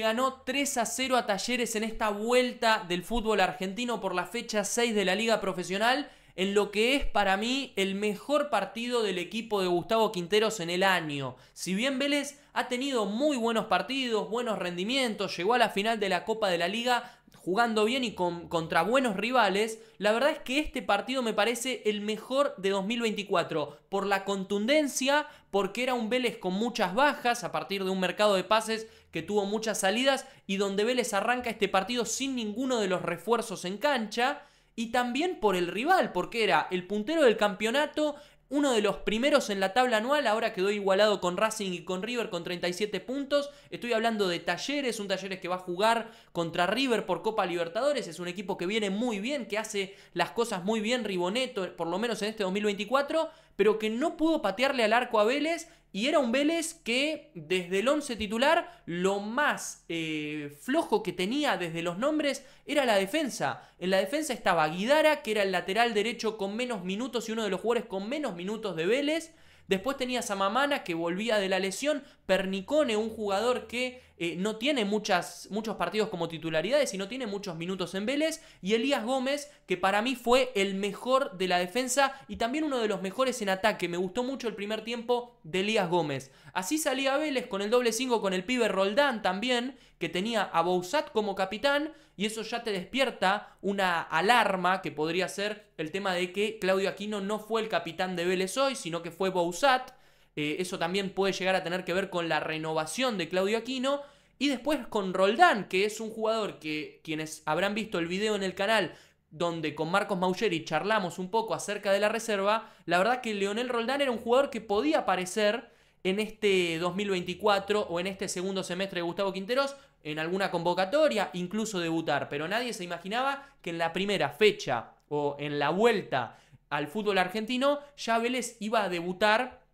ganó 3 a 0 a Talleres en esta vuelta del fútbol argentino por la fecha 6 de la Liga Profesional, en lo que es para mí el mejor partido del equipo de Gustavo Quinteros en el año. Si bien Vélez ha tenido muy buenos partidos, buenos rendimientos, llegó a la final de la Copa de la Liga, jugando bien y contra buenos rivales, la verdad es que este partido me parece el mejor de 2024 por la contundencia, porque era un Vélez con muchas bajas a partir de un mercado de pases que tuvo muchas salidas y donde Vélez arranca este partido sin ninguno de los refuerzos en cancha y también por el rival, porque era el puntero del campeonato, uno de los primeros en la tabla anual, ahora quedó igualado con Racing y con River con 37 puntos. Estoy hablando de Talleres, un Talleres que va a jugar contra River por Copa Libertadores. Es un equipo que viene muy bien, que hace las cosas muy bien, Riboneto, por lo menos en este 2024, pero que no pudo patearle al arco a Vélez y era un Vélez que desde el 11 titular lo más eh, flojo que tenía desde los nombres era la defensa. En la defensa estaba Guidara, que era el lateral derecho con menos minutos y uno de los jugadores con menos minutos de Vélez. Después tenía samamana que volvía de la lesión. Pernicone, un jugador que eh, no tiene muchas, muchos partidos como titularidades y no tiene muchos minutos en Vélez. Y Elías Gómez, que para mí fue el mejor de la defensa y también uno de los mejores en ataque. Me gustó mucho el primer tiempo de Elías Gómez. Así salía Vélez con el doble 5 con el pibe Roldán también, que tenía a Boussat como capitán. Y eso ya te despierta una alarma que podría ser el tema de que Claudio Aquino no fue el capitán de Vélez hoy, sino que fue Bouzat. Eh, eso también puede llegar a tener que ver con la renovación de Claudio Aquino. Y después con Roldán, que es un jugador que quienes habrán visto el video en el canal, donde con Marcos Maugeri charlamos un poco acerca de la reserva, la verdad que Leonel Roldán era un jugador que podía aparecer en este 2024 o en este segundo semestre de Gustavo Quinteros en alguna convocatoria, incluso debutar, pero nadie se imaginaba que en la primera fecha o en la vuelta al fútbol argentino ya Vélez iba a debutar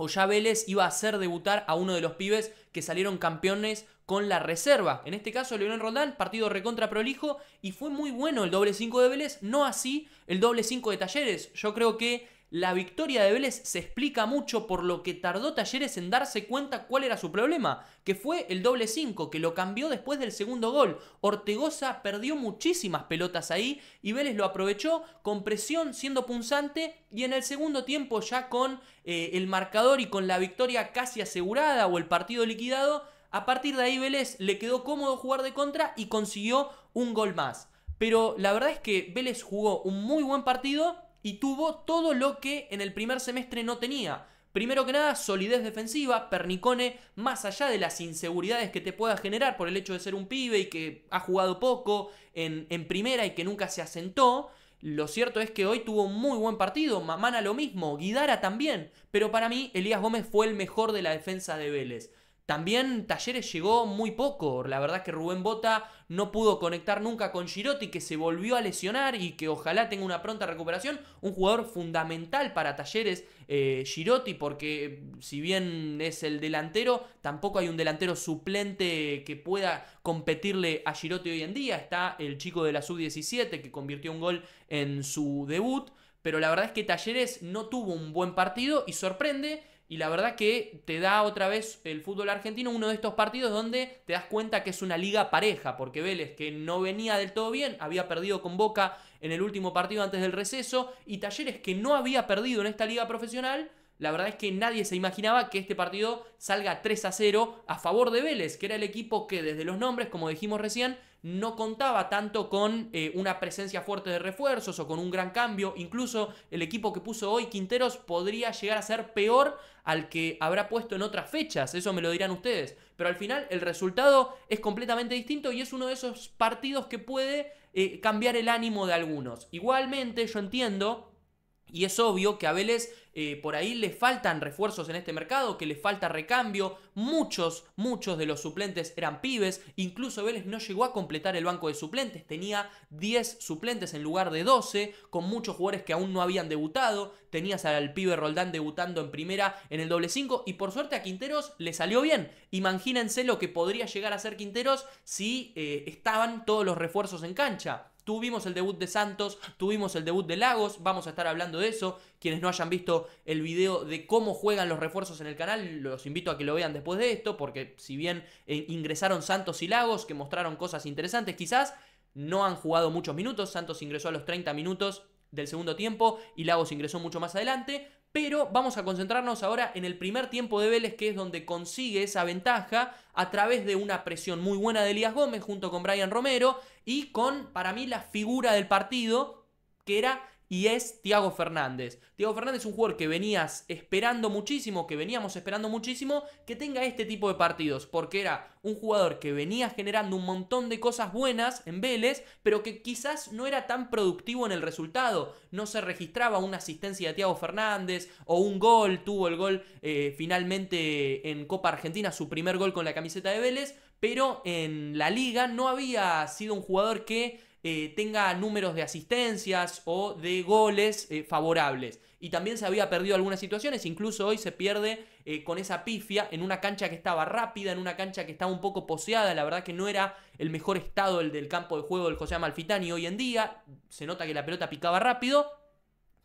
o ya Vélez iba a hacer debutar a uno de los pibes que salieron campeones con la reserva. En este caso, Leonel Roldán, partido recontra prolijo y fue muy bueno el doble 5 de Vélez, no así el doble 5 de Talleres. Yo creo que la victoria de Vélez se explica mucho por lo que tardó Talleres en darse cuenta cuál era su problema, que fue el doble 5, que lo cambió después del segundo gol. Ortegoza perdió muchísimas pelotas ahí y Vélez lo aprovechó con presión, siendo punzante y en el segundo tiempo ya con eh, el marcador y con la victoria casi asegurada o el partido liquidado. A partir de ahí Vélez le quedó cómodo jugar de contra y consiguió un gol más. Pero la verdad es que Vélez jugó un muy buen partido y tuvo todo lo que en el primer semestre no tenía. Primero que nada, solidez defensiva, Pernicone, más allá de las inseguridades que te pueda generar por el hecho de ser un pibe y que ha jugado poco en, primera y que nunca se asentó, lo cierto es que hoy tuvo un muy buen partido, Mamana lo mismo, Guidara también, pero para mí Elías Gómez fue el mejor de la defensa de Vélez. También Talleres llegó muy poco, la verdad que Rubén Bota no pudo conectar nunca con Girotti, que se volvió a lesionar y que ojalá tenga una pronta recuperación. Un jugador fundamental para Talleres, eh, Girotti, porque si bien es el delantero, tampoco hay un delantero suplente que pueda competirle a Girotti hoy en día. Está el chico de la sub-17 que convirtió un gol en su debut, pero la verdad es que Talleres no tuvo un buen partido y sorprende y la verdad que te da otra vez el fútbol argentino uno de estos partidos donde te das cuenta que es una liga pareja, porque Vélez, que no venía del todo bien, había perdido con Boca en el último partido antes del receso, y Talleres, que no había perdido en esta liga profesional, la verdad es que nadie se imaginaba que este partido salga 3 a 0 a favor de Vélez, que era el equipo que desde los nombres, como dijimos recién, no contaba tanto con eh, una presencia fuerte de refuerzos o con un gran cambio. Incluso el equipo que puso hoy Quinteros podría llegar a ser peor al que habrá puesto en otras fechas, eso me lo dirán ustedes. Pero al final el resultado es completamente distinto y es uno de esos partidos que puede eh, cambiar el ánimo de algunos. Igualmente yo entiendo y es obvio que a Vélez eh, por ahí le faltan refuerzos en este mercado, que le falta recambio. Muchos, muchos de los suplentes eran pibes. Incluso Vélez no llegó a completar el banco de suplentes. Tenía 10 suplentes en lugar de 12, con muchos jugadores que aún no habían debutado. Tenías al pibe Roldán debutando en primera en el doble 5. Y por suerte a Quinteros le salió bien. Imagínense lo que podría llegar a ser Quinteros si eh, estaban todos los refuerzos en cancha. Tuvimos el debut de Santos, tuvimos el debut de Lagos, vamos a estar hablando de eso. Quienes no hayan visto el video de cómo juegan los refuerzos en el canal, los invito a que lo vean después de esto, porque si bien eh, ingresaron Santos y Lagos, que mostraron cosas interesantes quizás, no han jugado muchos minutos. Santos ingresó a los 30 minutos del segundo tiempo y Lagos ingresó mucho más adelante. Pero vamos a concentrarnos ahora en el primer tiempo de Vélez, que es donde consigue esa ventaja a través de una presión muy buena de Elías Gómez junto con Brian Romero y con, para mí, la figura del partido, que era y es Thiago Fernández. Thiago Fernández es un jugador que venías esperando muchísimo, que veníamos esperando muchísimo, que tenga este tipo de partidos, porque era un jugador que venía generando un montón de cosas buenas en Vélez, pero que quizás no era tan productivo en el resultado. No se registraba una asistencia de Tiago Fernández o un gol, tuvo el gol eh, finalmente en Copa Argentina, su primer gol con la camiseta de Vélez, pero en la liga no había sido un jugador que eh, tenga números de asistencias o de goles eh, favorables. Y también se había perdido algunas situaciones, incluso hoy se pierde eh, con esa pifia en una cancha que estaba rápida, en una cancha que estaba un poco poseada, la verdad que no era el mejor estado el del campo de juego del José Amalfitani hoy en día, se nota que la pelota picaba rápido,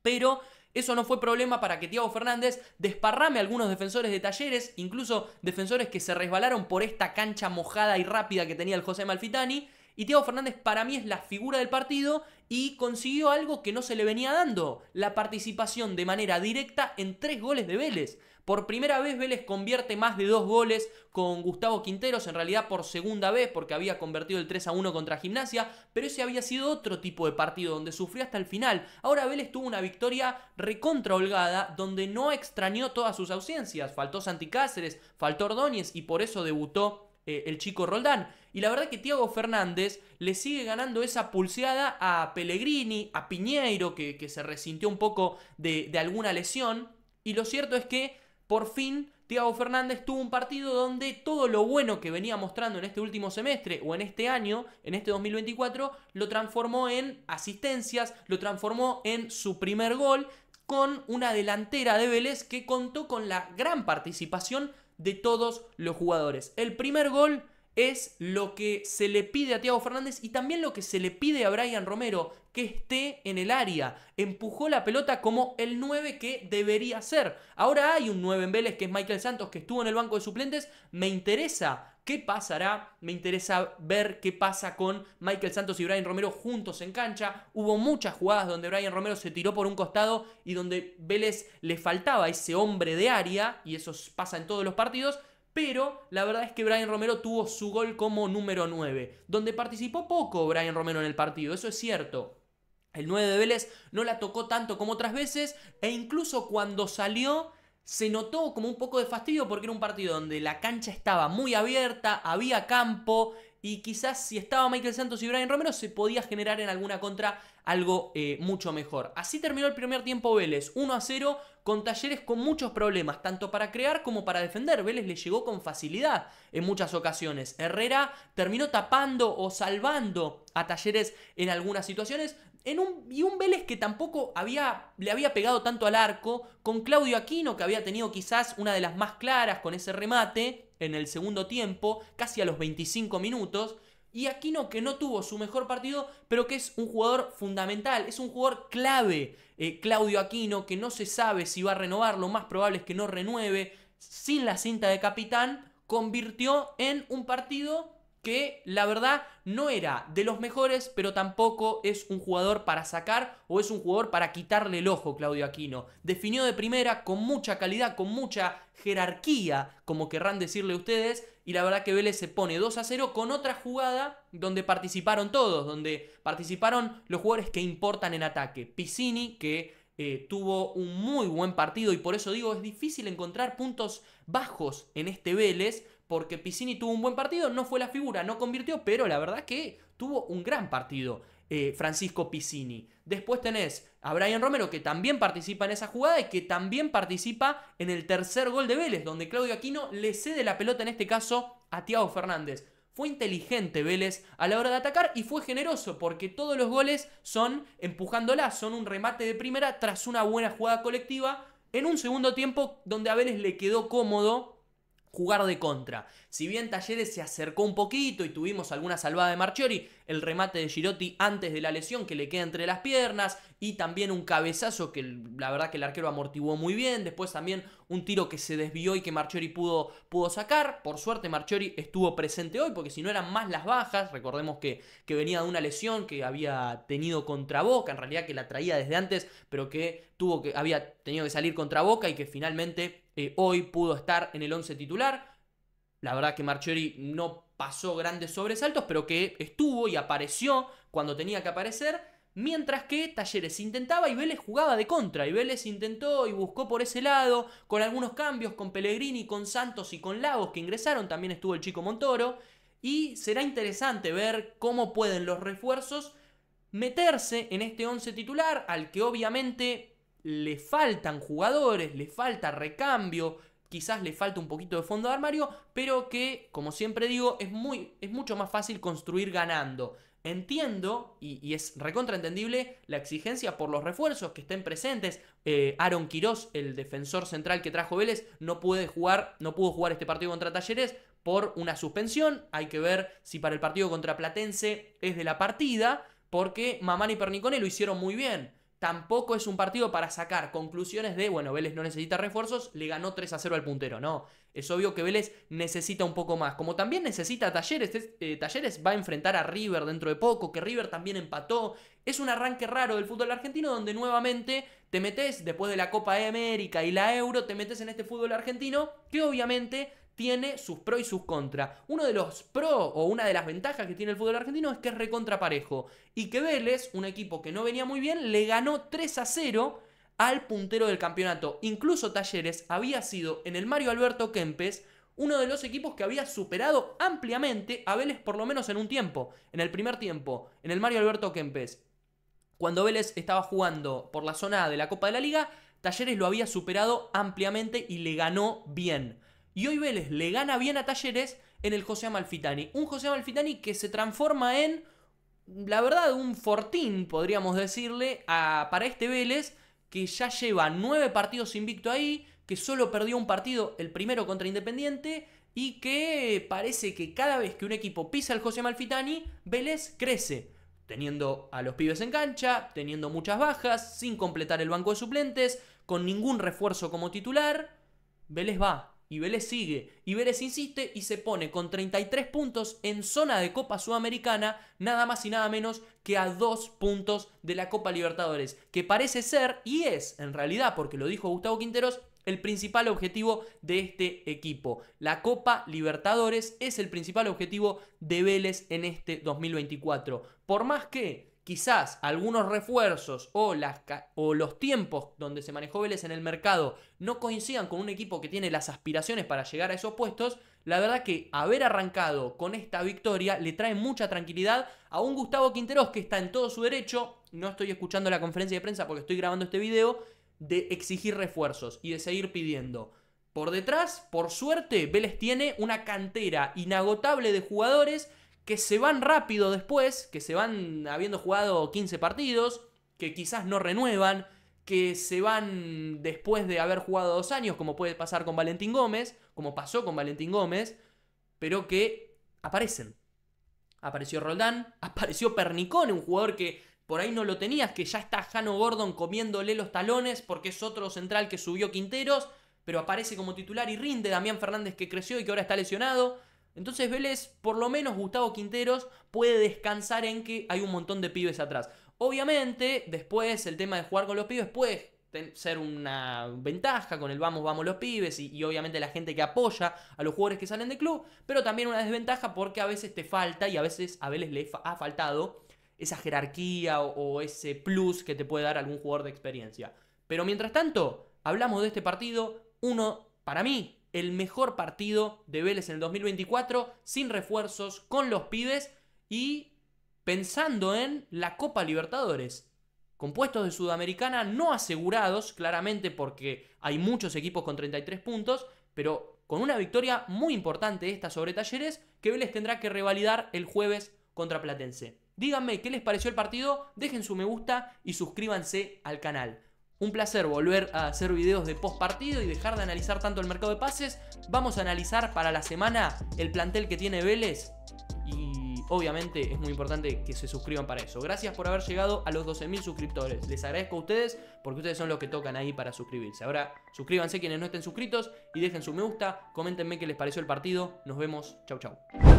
pero eso no fue problema para que Thiago Fernández desparrame a algunos defensores de talleres, incluso defensores que se resbalaron por esta cancha mojada y rápida que tenía el José Malfitani. Y Tiago Fernández para mí es la figura del partido y consiguió algo que no se le venía dando, la participación de manera directa en tres goles de Vélez. Por primera vez Vélez convierte más de dos goles con Gustavo Quinteros, en realidad por segunda vez porque había convertido el 3 a 1 contra Gimnasia, pero ese había sido otro tipo de partido donde sufrió hasta el final. Ahora Vélez tuvo una victoria recontra holgada donde no extrañó todas sus ausencias. Faltó Santi Cáceres, faltó Ordóñez y por eso debutó eh, el chico Roldán. Y la verdad que Tiago Fernández le sigue ganando esa pulseada a Pellegrini, a Piñeiro, que, se resintió un poco de, de alguna lesión. Y lo cierto es que por fin Tiago Fernández tuvo un partido donde todo lo bueno que venía mostrando en este último semestre o en este año, en este 2024, lo transformó en asistencias, lo transformó en su primer gol con una delantera de Vélez que contó con la gran participación de todos los jugadores. El primer gol es lo que se le pide a Thiago Fernández y también lo que se le pide a Brian Romero, que esté en el área. Empujó la pelota como el 9 que debería ser. Ahora hay un 9 en Vélez, que es Michael Santos, que estuvo en el banco de suplentes. Me interesa qué pasará. Me interesa ver qué pasa con Michael Santos y Brian Romero juntos en cancha. Hubo muchas jugadas donde Brian Romero se tiró por un costado y donde Vélez le faltaba ese hombre de área, y eso pasa en todos los partidos. Pero la verdad es que Brian Romero tuvo su gol como número 9, donde participó poco Brian Romero en el partido, eso es cierto. El 9 de Vélez no la tocó tanto como otras veces e incluso cuando salió se notó como un poco de fastidio porque era un partido donde la cancha estaba muy abierta, había campo, y quizás si estaba Michael Santos y Brian Romero, se podía generar en alguna contra algo eh, mucho mejor. Así terminó el primer tiempo Vélez, 1 a 0, con Talleres con muchos problemas, tanto para crear como para defender. Vélez le llegó con facilidad en muchas ocasiones. Herrera terminó tapando o salvando a Talleres en algunas situaciones. En un, y un Vélez que tampoco había, le había pegado tanto al arco, con Claudio Aquino, que había tenido quizás una de las más claras con ese remate en el segundo tiempo, casi a los 25 minutos. Y Aquino que no tuvo su mejor partido, pero que es un jugador fundamental, es un jugador clave. Eh, Claudio Aquino que no se sabe si va a renovar, lo más probable es que no renueve, sin la cinta de capitán, convirtió en un partido que la verdad no era de los mejores, pero tampoco es un jugador para sacar o es un jugador para quitarle el ojo, Claudio Aquino. Definió de primera, con mucha calidad, con mucha jerarquía, como querrán decirle ustedes, y la verdad que Vélez se pone 2 a 0 con otra jugada donde participaron todos, donde participaron los jugadores que importan en ataque. Piscini, que eh, tuvo un muy buen partido y por eso digo, es difícil encontrar puntos bajos en este Vélez porque Piscini tuvo un buen partido, no fue la figura, no convirtió, pero la verdad que tuvo un gran partido eh, Francisco Piscini. Después tenés a Brian Romero que también participa en esa jugada y que también participa en el tercer gol de Vélez, donde Claudio Aquino le cede la pelota en este caso a Tiago Fernández. Fue inteligente Vélez a la hora de atacar y fue generoso porque todos los goles son empujándola, son un remate de primera tras una buena jugada colectiva en un segundo tiempo donde a Vélez le quedó cómodo jugar de contra. Si bien Talleres se acercó un poquito y tuvimos alguna salvada de Marchiori, el remate de Girotti antes de la lesión que le queda entre las piernas y también un cabezazo que la verdad que el arquero amortiguó muy bien. Después también un tiro que se desvió y que Marchiori pudo, pudo sacar. Por suerte Marchiori estuvo presente hoy porque si no eran más las bajas, recordemos que, que venía de una lesión que había tenido contra Boca, en realidad que la traía desde antes, pero que, tuvo que había tenido que salir contra Boca y que finalmente eh, hoy pudo estar en el 11 titular. La verdad que Marchiori no pasó grandes sobresaltos, pero que estuvo y apareció cuando tenía que aparecer. Mientras que Talleres intentaba y Vélez jugaba de contra. Y Vélez intentó y buscó por ese lado, con algunos cambios, con Pellegrini, con Santos y con Lagos que ingresaron. También estuvo el chico Montoro. Y será interesante ver cómo pueden los refuerzos meterse en este 11 titular, al que obviamente le faltan jugadores, le falta recambio, quizás le falta un poquito de fondo de armario, pero que, como siempre digo, es, muy, es mucho más fácil construir ganando. Entiendo, y, es recontraentendible, la exigencia por los refuerzos que estén presentes. Eh, Aaron Quirós, el defensor central que trajo Vélez, no, puede jugar, no pudo jugar este partido contra Talleres por una suspensión. Hay que ver si para el partido contra Platense es de la partida, porque Mamani y Pernicone lo hicieron muy bien tampoco es un partido para sacar conclusiones de, bueno, Vélez no necesita refuerzos, le ganó 3 a 0 al puntero. No, es obvio que Vélez necesita un poco más. Como también necesita Talleres, eh, Talleres va a enfrentar a River dentro de poco, que River también empató. Es un arranque raro del fútbol argentino donde nuevamente te metes, después de la Copa de América y la Euro, te metes en este fútbol argentino que obviamente tiene sus pros y sus contras. Uno de los pro o una de las ventajas que tiene el fútbol argentino es que es recontraparejo. Y que Vélez, un equipo que no venía muy bien, le ganó 3 a 0 al puntero del campeonato. Incluso Talleres había sido en el Mario Alberto Kempes uno de los equipos que había superado ampliamente a Vélez por lo menos en un tiempo, en el primer tiempo, en el Mario Alberto Kempes. Cuando Vélez estaba jugando por la zona de la Copa de la Liga, Talleres lo había superado ampliamente y le ganó bien. Y hoy Vélez le gana bien a Talleres en el José Amalfitani. Un José Amalfitani que se transforma en, la verdad, un fortín, podríamos decirle, para este Vélez, que ya lleva nueve partidos invicto ahí, que solo perdió un partido, el primero contra Independiente, y que parece que cada vez que un equipo pisa el José Malfitani, Vélez crece, teniendo a los pibes en cancha, teniendo muchas bajas, sin completar el banco de suplentes, con ningún refuerzo como titular, Vélez va, y Vélez sigue, y Vélez insiste y se pone con 33 puntos en zona de Copa Sudamericana, nada más y nada menos que a dos puntos de la Copa Libertadores, que parece ser y es, en realidad, porque lo dijo Gustavo Quinteros, el principal objetivo de este equipo. La Copa Libertadores es el principal objetivo de Vélez en este 2024. Por más que quizás algunos refuerzos o, los tiempos donde se manejó Vélez en el mercado no coincidan con un equipo que tiene las aspiraciones para llegar a esos puestos, la verdad que haber arrancado con esta victoria le trae mucha tranquilidad a un Gustavo Quinteros que está en todo su derecho, no estoy escuchando la conferencia de prensa porque estoy grabando este video, de exigir refuerzos y de seguir pidiendo. Por detrás, por suerte, Vélez tiene una cantera inagotable de jugadores que se van rápido después, que se van habiendo jugado 15 partidos, que quizás no renuevan, que se van después de haber jugado dos años, como puede pasar con Valentín Gómez, como pasó con Valentín Gómez, pero que aparecen. Apareció Roldán, apareció Pernicón, un jugador que por ahí no lo tenías, que ya está Jano Gordon comiéndole los talones porque es otro central que subió Quinteros, pero aparece como titular y rinde Damián Fernández que creció y que ahora está lesionado. Entonces Vélez, por lo menos Gustavo Quinteros, puede descansar en que hay un montón de pibes atrás. Obviamente, después el tema de jugar con los pibes puede ser una ventaja con el vamos, vamos los pibes y, obviamente la gente que apoya a los jugadores que salen del club, pero también una desventaja porque a veces te falta y a veces a Vélez le ha faltado esa jerarquía o ese plus que te puede dar algún jugador de experiencia. Pero mientras tanto, hablamos de este partido, uno para mí el mejor partido de Vélez en el 2024, sin refuerzos, con los pibes y pensando en la Copa Libertadores. compuestos de Sudamericana no asegurados, claramente porque hay muchos equipos con 33 puntos, pero con una victoria muy importante esta sobre Talleres, que Vélez tendrá que revalidar el jueves contra Platense. Díganme qué les pareció el partido, dejen su me gusta y suscríbanse al canal. Un placer volver a hacer videos de post partido y dejar de analizar tanto el mercado de pases. Vamos a analizar para la semana el plantel que tiene Vélez y obviamente es muy importante que se suscriban para eso. Gracias por haber llegado a los 12.000 suscriptores. Les agradezco a ustedes porque ustedes son los que tocan ahí para suscribirse. Ahora suscríbanse quienes no estén suscritos y dejen su me gusta, coméntenme qué les pareció el partido. Nos vemos. Chau chau.